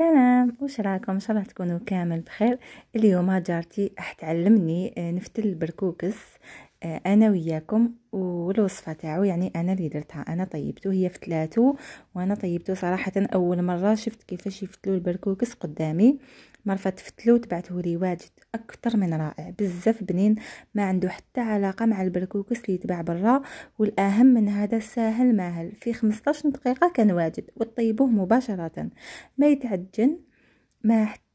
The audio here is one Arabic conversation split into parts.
سلام واش راكم ان شاء الله تكونوا كامل بخير اليوم جارتي راح تعلمني آه، نفتل البركوكس آه، انا وياكم والوصفه تاعو يعني انا اللي درتها انا طيبته هي فتلاته وانا طيبته صراحه اول مره شفت كيفاش يفتلو البركوكس قدامي مرفة فتلو تبعته لي واجد اكثر من رائع بزاف بنين ما عنده حتى علاقه مع البركوكس اللي يتباع برا والاهم من هذا ساهل ماهل في 15 دقيقه كان واجد وتطيبوه مباشره ما يتعجن ما حتى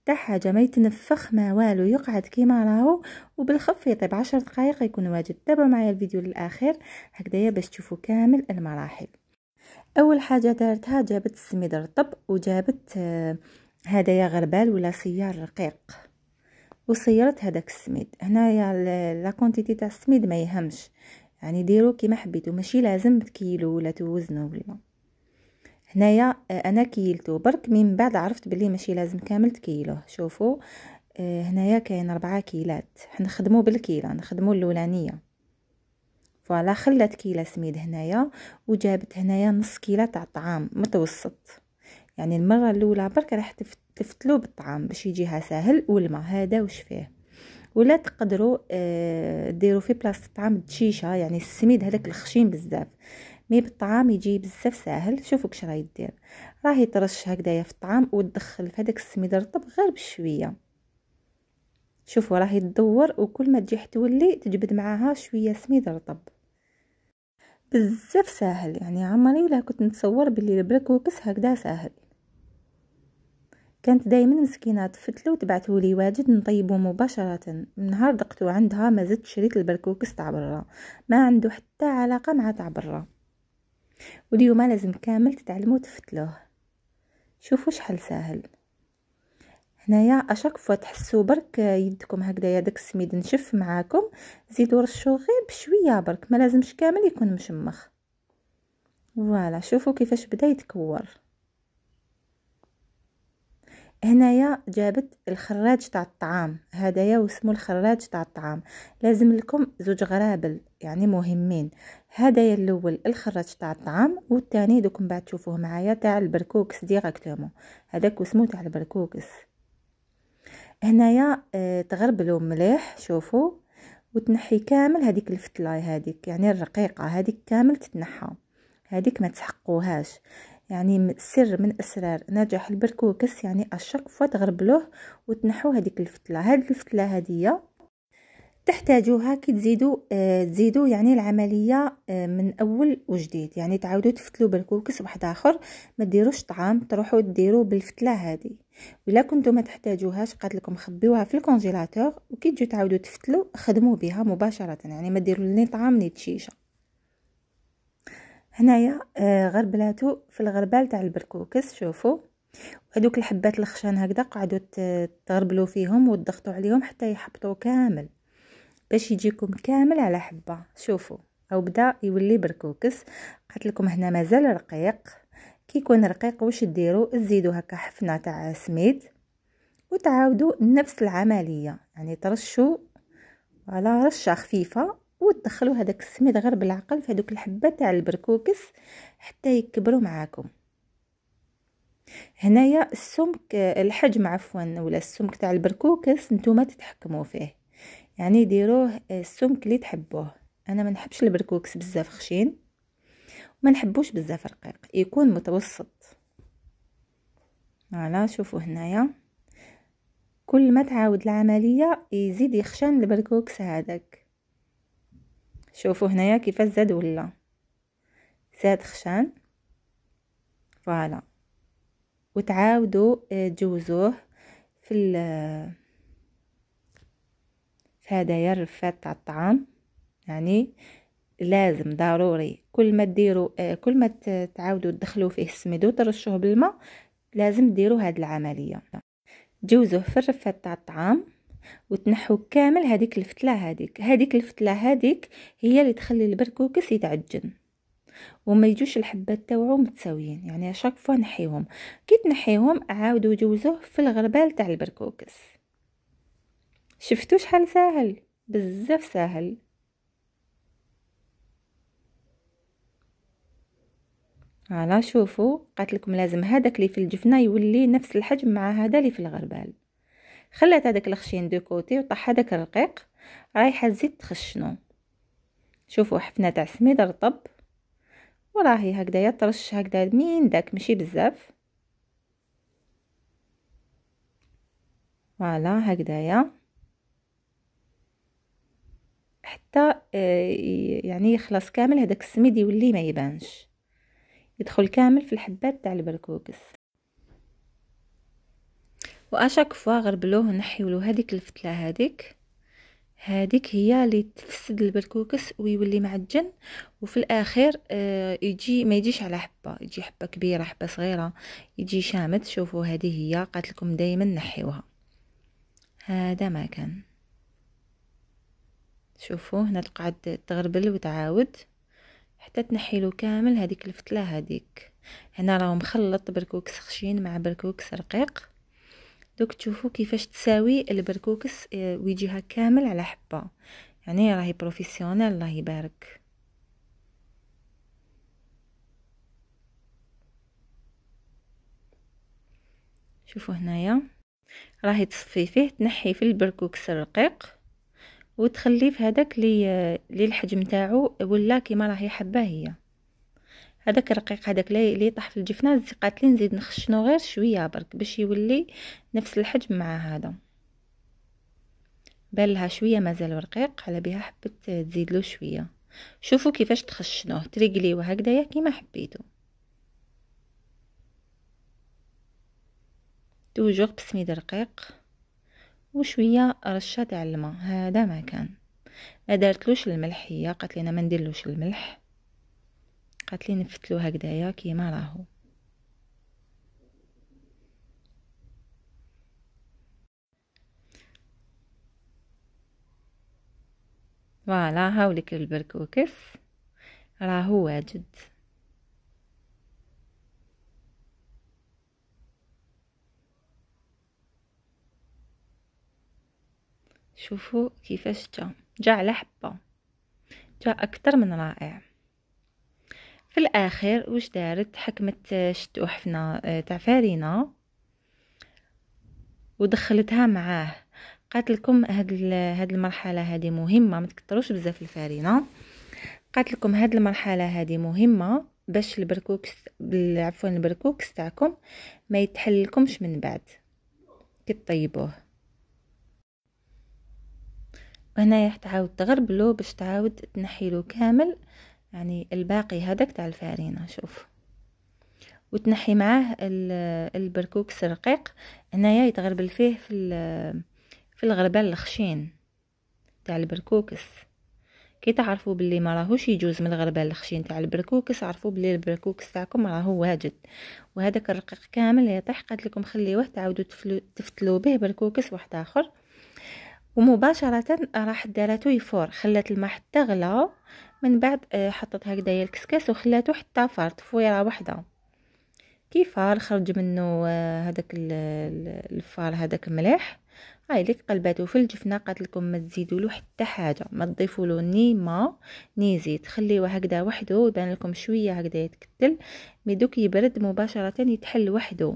ما يتنفخ ما والو يقعد كيما راهو وبالخف يطيب عشر دقائق يكون واجد تابعوا معايا الفيديو للاخير هكذايا باش تشوفوا كامل المراحل اول حاجه دارتها جابت السميد الطب وجابت آه، هدايا غربال ولا سيار رقيق وصيرت هذاك السميد هنايا لا كونتيتي تاع السميد ما يهمش يعني ديرو كيما حبيتو ماشي لازم تكيلو ولا توزنو ولا هنايا آه، انا كيلته برك من بعد عرفت بلي ماشي لازم كامل تكيلوه شوفوا آه، هنايا كاين ربعة كيلات حنخدمو بالكيله نخدمو الاولانيه فوالا خلات كيله سميد هنايا وجابت هنايا نص كيله تاع الطعام متوسط يعني المره الاولى برك راح تفتلو بالطعام باش يجيها ساهل والماء هذا واش فيه ولا تقدروا آه، ديروا في بلاصه الطعام الدشيشه يعني السميد هذاك الخشين بزاف مي بالطعام يجي بزاف ساهل شوفوا كش راه يدير راه يترش هكذايا في الطعام وتدخل في هذاك السميد رطب غير بشويه شوفوا راه يدور وكل ما تجي حتولي تجبد معاها شويه سميد رطب بزاف ساهل يعني عمري ولا كنت نتصور بلي البركوكس هكذا ساهل كانت دائما مسكينه تفتلو له لي واجد نطيبو مباشره من نهار دقتو عندها ما زدت شريت البركوكس تاع برا ما عنده حتى علاقه مع تاع برا واليوم لازم كامل تتعلموا تفتلوه شوفوا شحال ساهل هنايا اشاك فوا تحسوا برك يدكم يا داك السميد نشف معاكم زيدوا رشوا غير بشويه برك ما لازمش كامل يكون مشمخ فوالا شوفوا كيفاش بدا يتكور هنايا جابت الخراج تاع الطعام هدايا واسمو الخراج تاع الطعام لازم لكم زوج غرابل يعني مهمين هدايا الاول الخراج تاع الطعام والثاني دوك من بعد تشوفوه معايا تاع البركوكس ديراكتومون هذاك واسمو تاع البركوكس هنايا آه، تغربلو مليح شوفوا وتنحي كامل هذيك الفتلاي هذيك يعني الرقيقه هذيك كامل تتنحى هذيك ما تحقوهاش يعني سر من اسرار نجاح البركوكس يعني اشاك فوا تغربلوه وتنحو هذيك الفتله هاد الفتله هاديه تحتاجوها كي تزيدوا آه تزيدوا يعني العمليه آه من اول وجديد يعني تعاودوا تفتلوا بالكوكس واحد اخر ما ديروش طعام تروحوا ديروا بالفتله هذه ولا كنتو ما تحتاجوهاش قالت لكم خبيوها في الكونجيلاتور وكي تجوا تعاودوا تفتلوا خدموا بها مباشره يعني ما ديروا لي طعام ني تشيشه هنايا آه، غربلاتو في الغربال تاع البركوكس شوفوا هذوك الحبات الخشان هكذا قعدوا تغربلوا فيهم وتضغطوا عليهم حتى يحبطوا كامل باش يجيكم كامل على حبه شوفوا او بدا يولي بركوكس قلت لكم هنا مازال رقيق كي يكون رقيق واش ديروا تزيدوا هكا حفنه تاع سميد وتعاودوا نفس العمليه يعني ترشوا على رشه خفيفه وتدخلوا هذاك السميد غير بالعقل في هذوك الحبه تاع البركوكس حتى يكبروا معاكم هنايا السمك الحجم عفوا ولا السمك تاع البركوكس نتوما تتحكموا فيه يعني ديروه السمك اللي تحبوه انا ما نحبش البركوكس بزاف خشين وما نحبوش بزاف رقيق يكون متوسط فوالا شوفوا هنايا كل ما تعاود العمليه يزيد يخشن البركوكس هذاك شوفوا هنايا كيفاش زاد ولا زاد خشان فوالا وتعاودوا آه، تجوزوه في ال في هدايا الرفات تاع الطعام يعني لازم ضروري كل ما ديروا آه، كل ما تعاودوا تدخلوا فيه السميد وترشوه بالماء لازم ديروا هاد العمليه تجوزوه في الرفات تاع الطعام وتنحو كامل هذيك الفتله هذيك هذيك الفتله هذيك هي اللي تخلي البركوكس يتعجن وما يجوش الحبات تاوعو متساويين يعني شاك فوا نحيهم كي تنحيهم عاودوا جوزوه في الغربال تاع البركوكس شفتوا شحال ساهل بزاف ساهل على شوفوا قالت لكم لازم هذاك اللي في الجفنه يولي نفس الحجم مع هذا اللي في الغربال خلات هذاك الخشين دو كوتي وطاح هذاك الرقيق رايحه تزيد تخشنو شوفوا حفنه تاع سميد رطب وراهي هكذا طرش هكذا مين داك ماشي بزاف فوالا هكذايا حتى آه، يعني يخلص كامل هذاك السميد يولي ما يبانش يدخل كامل في الحبات تاع البركوكس واشاك فوا غربلوه نحيولو هذيك الفتله هذيك هذيك هي اللي تفسد البركوكس ويولي معجن وفي الاخير آه يجي ما يجيش على حبه يجي حبه كبيره حبه صغيره يجي شامت شوفوا هذه هي قالت لكم دائما نحيوها هذا ما كان شوفوا هنا تقعد تغربل وتعاود حتى تنحيلو كامل هذيك الفتله هذيك هنا راه مخلط بركوكس خشين مع بركوكس رقيق دوك تشوفوا كيفاش تساوي البركوكس آه، ويجيها كامل على حبه يعني راهي بروفيسيونيل الله يبارك شوفوا هنايا راهي تصفي فيه تنحي في البركوكس الرقيق وتخليه في هذاك آه، لي الحجم تاعو ولا كيما راهي حبه هي هذاك الرقيق هذاك اللي طاح في الجفنه قالت لي نزيد نخشنو غير شويه برك باش يولي نفس الحجم مع هذا بان لها شويه مازال رقيق على بها حبت تزيد له شويه شوفوا كيفاش تخشنوه تريقليوه هكذايا كيما حبيتو توجور بسميد رقيق وشويه رشه تاع الماء هذا ما كان ما دارتلوش الملح هي قالت لي انا ما نديرلوش الملح قالت لي نفتلو هكذايا كيما راهو فوالا هاوليك البركوكس راهو واجد شوفوا كيفاش جا جا على حبه جا اكثر من رائع في الاخير واش دارت حكمت آه، شد وحفنه آه، تاع فارينا ودخلتها معاه قالت لكم هاد هاد المرحله هذه مهمه ما تكثروش بزاف الفارينه قالت لكم هاد المرحله هذه مهمه باش البركوكس عفوا البركوكس تاعكم ما يتحللكمش من بعد كي وهنا وهنايا تعاود تغربلو باش تعاود تنحيلو كامل يعني الباقي هذاك تاع الفارينة شوف وتنحي معاه البركوكس الرقيق هنايا يتغربل فيه في في الغربال الخشين تاع البركوكس كي تعرفوا باللي ما راهوش يجوز من الغربال الخشين تاع البركوكس عرفوا باللي البركوكس تاعكم راهو واجد وهذاك الرقيق كامل يطيح قالت لكم خليوه تعاودوا تفتلوا به بركوكس واحد اخر ومباشره راح داراتو يفور خلات الماء حتى غلا من بعد آه، حطت هكذايا الكسكاس وخلاتو حتى فار تفويره وحده كيفار خرج منه آه، هذاك الفار هذاك مليح هاي اللي تقلباتو في الجفنه قالت لكم ما تزيدوا له حتى حاجه ما تضيفوا له ني ما ني زيت خليوه هكذا وحده يبان لكم شويه هكذا يتكتل مي دوك يبرد مباشره يتحل وحده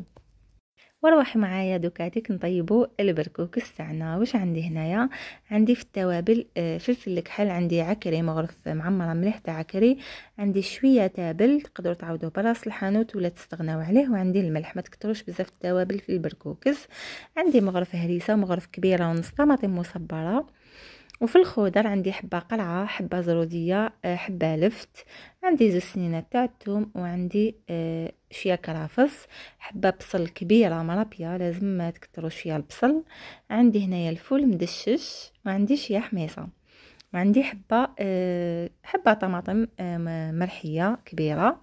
وروحي معايا دوكاتك نطيبو البركوك تاعنا واش عندي هنايا عندي في التوابل آه، فلفل الكحل عندي عكري مغرف معمره مليح تاع عكري عندي شويه تابل تقدروا تعوضوه براس الحانوت ولا تستغناو عليه وعندي الملح ما تكتروش بزاف التوابل في البركوكس عندي مغرف هريسه ومغرف كبيره ونص طماطم مصبره وفي الخضر عندي حبه قرعه حبه زروديه آه، حبه لفت عندي زوج سنينات تاع الثوم وعندي آه، شويه كرافس حبه بصل كبيره مرابيه لازم تكثروا شويه البصل عندي هنايا الفول مدشش وعندي شويه حميصه وعندي حبه آه، حبه طماطم مرحيه كبيره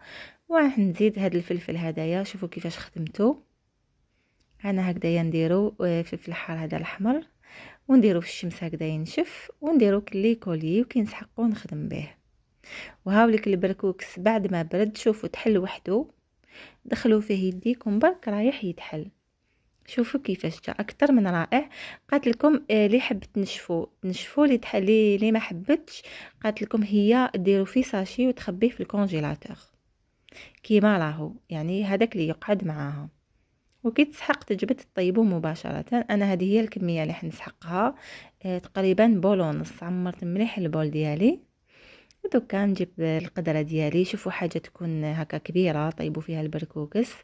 وراح نزيد هاد الفلفل هدايا شوفوا كيفاش خدمته انا هكذايا نديرو فلفل حار هذا الاحمر ونديرو في الشمس هكذا ينشف ونديرو كلي كولي وكينسحقو نخدم به وهاوليك البركوكس بعد ما برد شوفو تحل وحده دخلو فيه يديكم برك رايح يتحل شوفوا كيفاش جا اكثر من رائع قالت لكم اللي آه، لي حبت نشفو نشفو لي تحلي لي ما حبتش قالت لكم هي ديروا في ساشي وتخبيه في الكونجيلاتور كيما راهو يعني هذاك اللي يقعد معاها وكي تسحق تجبد تطيبو مباشرة أنا هذه هي الكمية اللي حنسحقها آه، تقريبا بول ونص عمرت مليح البول ديالي ودوكا نجيب القدره ديالي شوفوا حاجه تكون هكا كبيره طيبوا فيها البركوكس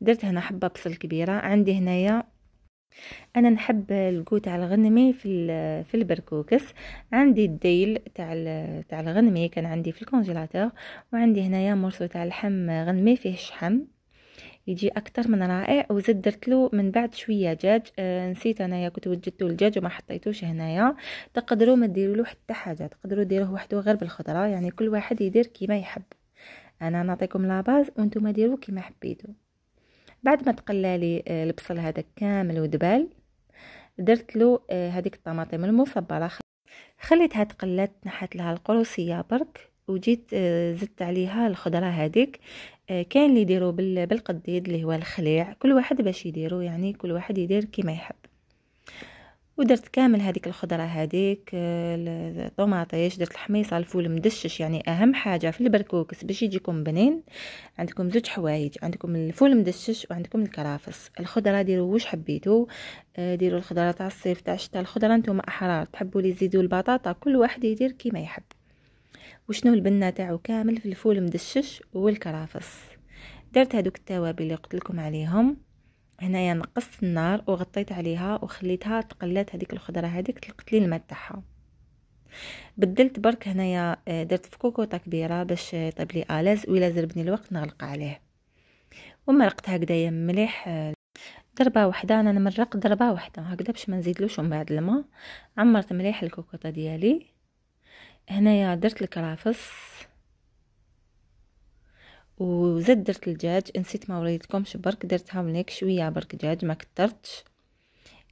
درت هنا حبه بصل كبيره عندي هنايا انا نحب الكو تاع الغنمي في في البركوكس عندي الديل تاع تاع الغنمي كان عندي في الكونجيلاتور وعندي هنايا مرسو تاع اللحم غنمي فيه شحم يجي اكتر من رائع وزد درت له من بعد شويه دجاج آه نسيت انايا كنت وجدتو الدجاج وما حطيتوش هنايا تقدروا ما ديروا له حتى حاجه تقدروا ديروه وحده غير بالخضره يعني كل واحد يدير كيما يحب انا نعطيكم لا باز وانتم ديروا كيما حبيتو بعد ما تقلالي آه البصل هذا كامل ودبال درت له آه هذيك الطماطم المصبره خليتها تقلات نحت لها القروصيه برك وجيت آه، زدت عليها الخضره هذيك آه، كاين اللي يديروا بالقديد اللي هو الخليع كل واحد باش يديرو يعني كل واحد يدير كيما يحب ودرت كامل هذيك الخضره هذيك آه، الطوماطيش درت الحميصه الفول مدشش يعني اهم حاجه في البركوكس باش يجيكم بنين عندكم زوج حوايج عندكم الفول مدشش وعندكم الكرافس الخضره ديروا واش حبيتو ديروا الخضره تاع الصيف تاع الشتاء الخضره نتوما احرار تحبوا لي زيدوا البطاطا كل واحد يدير كيما يحب وشنو البنه تاعو كامل في الفول مدشش والكرافس درت هذوك التوابل اللي قلت لكم عليهم هنايا نقصت النار وغطيت عليها وخليتها تقلات هذيك الخضره هذيك تلقت لي الماء تاعها بدلت برك هنايا آه، درت في كوكوطه كبيره باش يطيب آه، لي الاز ولا زربني الوقت نغلق عليه ومرقت هكذايا مليح ضربه آه، وحده انا نمرق ضربه وحده هكذا باش ما نزيدلوش من بعد الماء عمرت مليح الكوكوطه ديالي هنايا درت الكرافس وزاد درت الدجاج نسيت ما وريتكمش برك درتهم لك شويه برك دجاج ما كترتش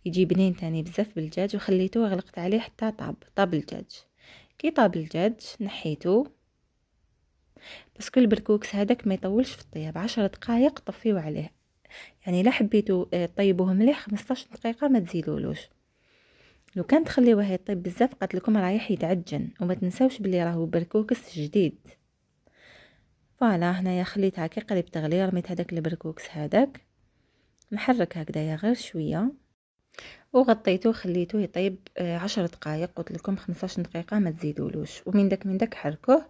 يجي بنين تاني بزاف بالدجاج وخليته غلقت عليه حتى طاب طاب الدجاج كي طاب الدجاج نحيته باسكو البركوكس هذاك ما يطولش في الطياب عشرة دقائق طفيو عليه يعني لا حبيتو آه، طيبوه مليح 15 دقيقه ما تزيدولوش لو كان تخليوه يطيب بزاف قالت لكم رايح يتعجن وما تنساوش بلي راهو بركوكس جديد فوالا هنايا خليتها كي قريب تغلي رميت هذاك البركوكس هذاك نحرك هكذايا غير شويه وغطيته وخليته يطيب آه، عشر دقائق قلت لكم 15 دقيقه ما تزيدولوش ومن داك من داك حركوه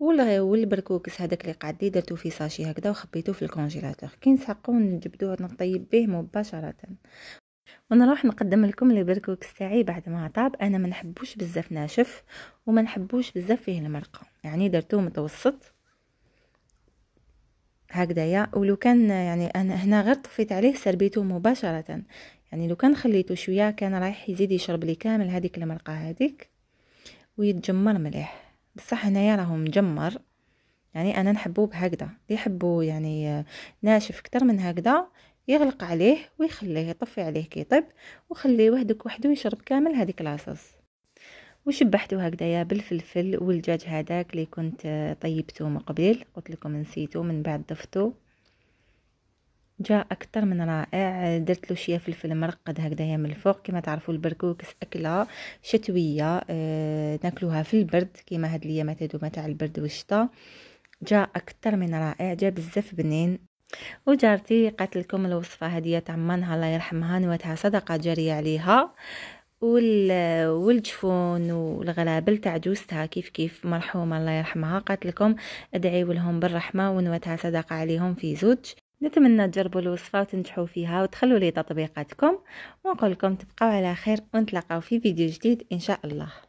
والبركوكس هذاك اللي قعدي درتو في ساشي هكذا وخبيته في الكونجيلاتور كي نسحقو نجبدوه نطيب به مباشره ونروح نقدم لكم لي بركوكس تاعي بعد ما طاب انا ما نحبوش بزاف ناشف وما نحبوش بزاف فيه المرقه يعني درتوه متوسط هكذايا ولو كان يعني انا هنا غير طفيت عليه سربيته مباشره يعني لو كان خليته شويه كان رايح يزيد يشرب لي كامل هذيك المرقه هذيك ويتجمر مليح بصح هنايا راهو مجمر يعني انا نحبوه بهكذا اللي يحبوا يعني ناشف اكثر من هكذا يغلق عليه ويخليه يطفي عليه كيطيب وخليه وحدك وحده يشرب كامل هذيك العصص وشبحتو هكذايا بالفلفل والدجاج هذاك اللي كنت آه، طيبته من قبل قلت لكم نسيته من بعد ضفته جاء اكثر من رائع درت له شويه فلفل مرقد هكذايا من الفوق كما تعرفوا البركوكس اكله شتويه أه ناكلوها في البرد كما هاد الايامات هادو تاع البرد والشتاء جاء اكثر من رائع جا بزاف بنين وجارتي قالت لكم الوصفه هديه تاع الله يرحمها نواتها صدقه جاريه عليها والجفون والغلابل تاع جوزتها كيف كيف مرحومه الله يرحمها قالت لكم ادعيوا لهم بالرحمه ونواتها صدقه عليهم في زوج نتمنى تجربوا الوصفه وتنجحوا فيها وتخلوا لي تطبيقاتكم ونقول لكم تبقوا على خير ونتلاقاو في فيديو جديد ان شاء الله